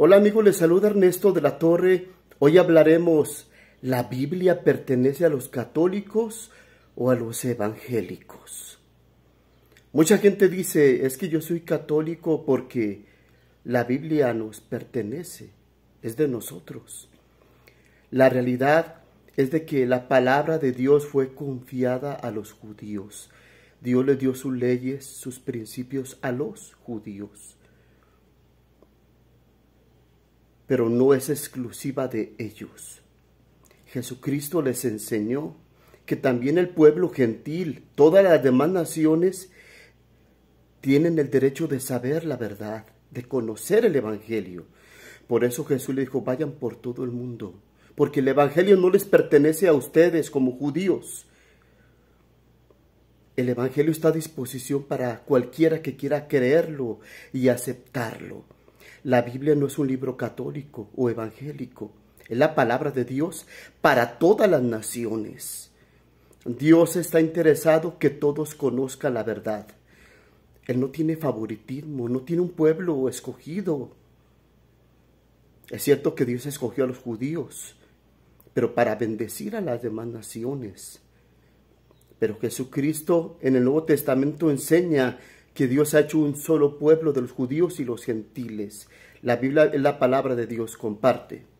Hola amigos, les saluda Ernesto de la Torre. Hoy hablaremos, ¿la Biblia pertenece a los católicos o a los evangélicos? Mucha gente dice, es que yo soy católico porque la Biblia nos pertenece, es de nosotros. La realidad es de que la palabra de Dios fue confiada a los judíos. Dios le dio sus leyes, sus principios a los judíos. pero no es exclusiva de ellos. Jesucristo les enseñó que también el pueblo gentil, todas las demás naciones, tienen el derecho de saber la verdad, de conocer el Evangelio. Por eso Jesús le dijo, vayan por todo el mundo, porque el Evangelio no les pertenece a ustedes como judíos. El Evangelio está a disposición para cualquiera que quiera creerlo y aceptarlo. La Biblia no es un libro católico o evangélico, es la palabra de Dios para todas las naciones. Dios está interesado que todos conozcan la verdad. Él no tiene favoritismo, no tiene un pueblo escogido. Es cierto que Dios escogió a los judíos, pero para bendecir a las demás naciones. Pero Jesucristo en el Nuevo Testamento enseña que Dios ha hecho un solo pueblo de los judíos y los gentiles. La Biblia es la palabra de Dios, comparte.